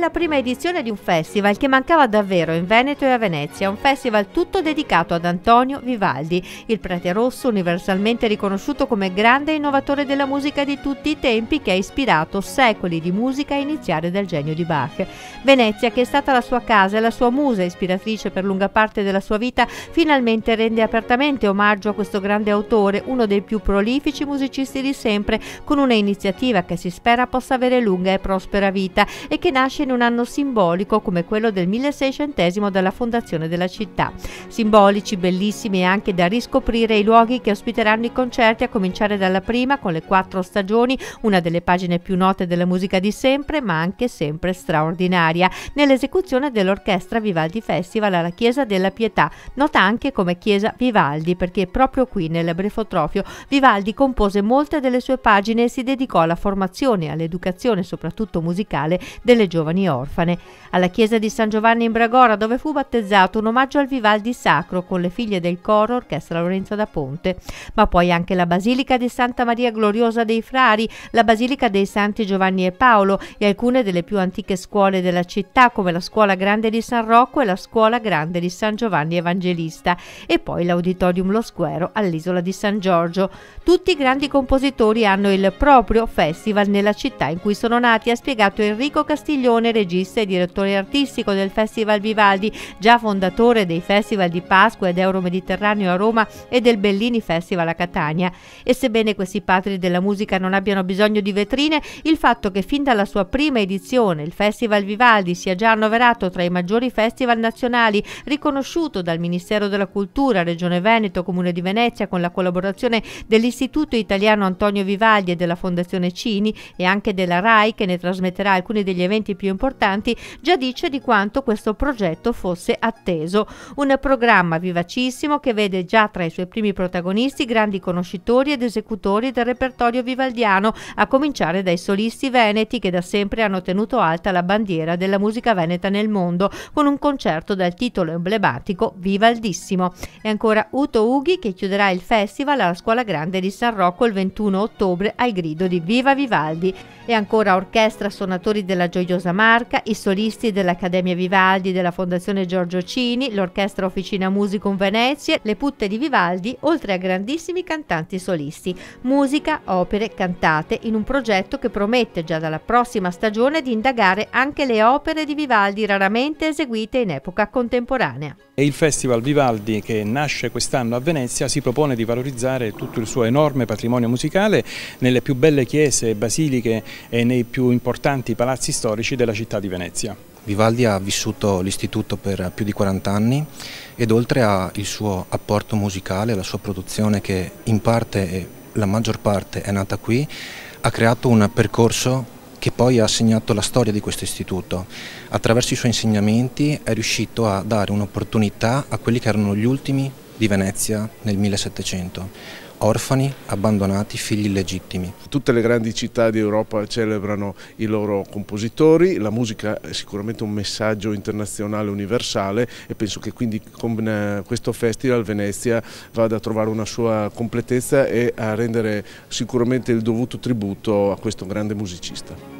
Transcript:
la prima edizione di un festival che mancava davvero in Veneto e a Venezia, un festival tutto dedicato ad Antonio Vivaldi, il prete rosso universalmente riconosciuto come grande innovatore della musica di tutti i tempi che ha ispirato secoli di musica a iniziare dal genio di Bach. Venezia, che è stata la sua casa e la sua musa ispiratrice per lunga parte della sua vita, finalmente rende apertamente omaggio a questo grande autore, uno dei più prolifici musicisti di sempre, con una iniziativa che si spera possa avere lunga e prospera vita e che nasce in in un anno simbolico come quello del 1600 dalla fondazione della città. Simbolici, bellissimi e anche da riscoprire i luoghi che ospiteranno i concerti, a cominciare dalla prima con le quattro stagioni, una delle pagine più note della musica di sempre, ma anche sempre straordinaria, nell'esecuzione dell'orchestra Vivaldi Festival alla Chiesa della Pietà, nota anche come Chiesa Vivaldi perché proprio qui nel Brefotrofio Vivaldi compose molte delle sue pagine e si dedicò alla formazione e all'educazione soprattutto musicale delle giovani giovani orfane, alla chiesa di San Giovanni in Bragora dove fu battezzato un omaggio al Vivaldi sacro con le figlie del coro Orchestra Lorenzo da Ponte, ma poi anche la Basilica di Santa Maria Gloriosa dei Frari, la Basilica dei Santi Giovanni e Paolo e alcune delle più antiche scuole della città come la Scuola Grande di San Rocco e la Scuola Grande di San Giovanni Evangelista e poi l'Auditorium Lo Squero all'isola di San Giorgio. Tutti i grandi compositori hanno il proprio festival nella città in cui sono nati, ha spiegato Enrico Castiglione autore, regista e direttore artistico del Festival Vivaldi, già fondatore dei Festival di Pasqua ed Euro Mediterraneo a Roma e del Bellini Festival a Catania. E sebbene questi patri della musica non abbiano bisogno di vetrine, il fatto che fin dalla sua prima edizione il Festival Vivaldi sia già annoverato tra i maggiori festival nazionali, riconosciuto dal Ministero della Cultura, Regione Veneto, Comune di Venezia con la collaborazione dell'Istituto Italiano Antonio Vivaldi e della Fondazione Cini e anche della RAI che ne trasmetterà alcuni degli eventi più più importanti, già dice di quanto questo progetto fosse atteso. Un programma vivacissimo che vede già tra i suoi primi protagonisti grandi conoscitori ed esecutori del repertorio vivaldiano, a cominciare dai solisti veneti che da sempre hanno tenuto alta la bandiera della musica veneta nel mondo, con un concerto dal titolo emblematico Vivaldissimo. E ancora Uto Ughi che chiuderà il festival alla Scuola Grande di San Rocco il 21 ottobre al grido di Viva Vivaldi. E ancora orchestra suonatori della gioiosa Marca, i solisti dell'Accademia Vivaldi della Fondazione Giorgio Cini, l'Orchestra Officina Musicum Venezia, le Putte di Vivaldi, oltre a grandissimi cantanti solisti. Musica, opere, cantate in un progetto che promette già dalla prossima stagione di indagare anche le opere di Vivaldi raramente eseguite in epoca contemporanea. E il Festival Vivaldi che nasce quest'anno a Venezia si propone di valorizzare tutto il suo enorme patrimonio musicale nelle più belle chiese basiliche e nei più importanti palazzi storici della della città di Venezia. Vivaldi ha vissuto l'istituto per più di 40 anni ed oltre al suo apporto musicale, alla sua produzione che in parte e la maggior parte è nata qui, ha creato un percorso che poi ha segnato la storia di questo istituto. Attraverso i suoi insegnamenti è riuscito a dare un'opportunità a quelli che erano gli ultimi di Venezia nel 1700 orfani, abbandonati, figli illegittimi. Tutte le grandi città di Europa celebrano i loro compositori, la musica è sicuramente un messaggio internazionale universale e penso che quindi con eh, questo festival Venezia vada a trovare una sua completezza e a rendere sicuramente il dovuto tributo a questo grande musicista.